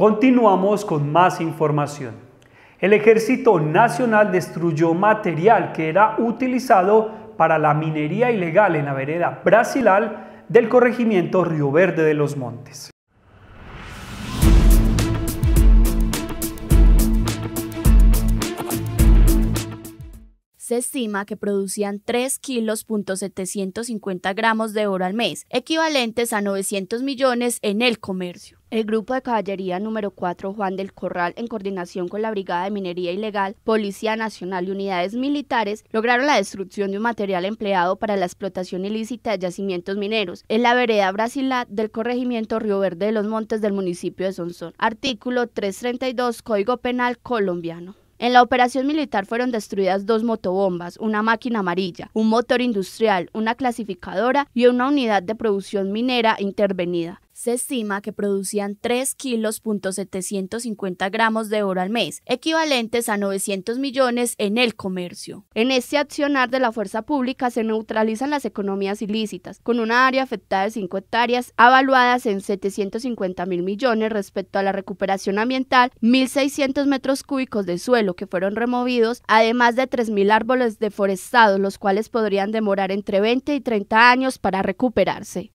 Continuamos con más información. El Ejército Nacional destruyó material que era utilizado para la minería ilegal en la vereda Brasilal del corregimiento Río Verde de los Montes. se estima que producían 3 kilos gramos de oro al mes, equivalentes a 900 millones en el comercio. El grupo de caballería número 4 Juan del Corral, en coordinación con la Brigada de Minería Ilegal, Policía Nacional y unidades militares, lograron la destrucción de un material empleado para la explotación ilícita de yacimientos mineros en la vereda Brasilá del corregimiento Río Verde de los Montes del municipio de Sonsón. Artículo 332 Código Penal colombiano. En la operación militar fueron destruidas dos motobombas, una máquina amarilla, un motor industrial, una clasificadora y una unidad de producción minera intervenida se estima que producían 3 kilos gramos de oro al mes, equivalentes a 900 millones en el comercio. En este accionar de la fuerza pública se neutralizan las economías ilícitas, con una área afectada de 5 hectáreas, avaluadas en 750 mil millones respecto a la recuperación ambiental, 1.600 metros cúbicos de suelo que fueron removidos, además de 3.000 árboles deforestados, los cuales podrían demorar entre 20 y 30 años para recuperarse.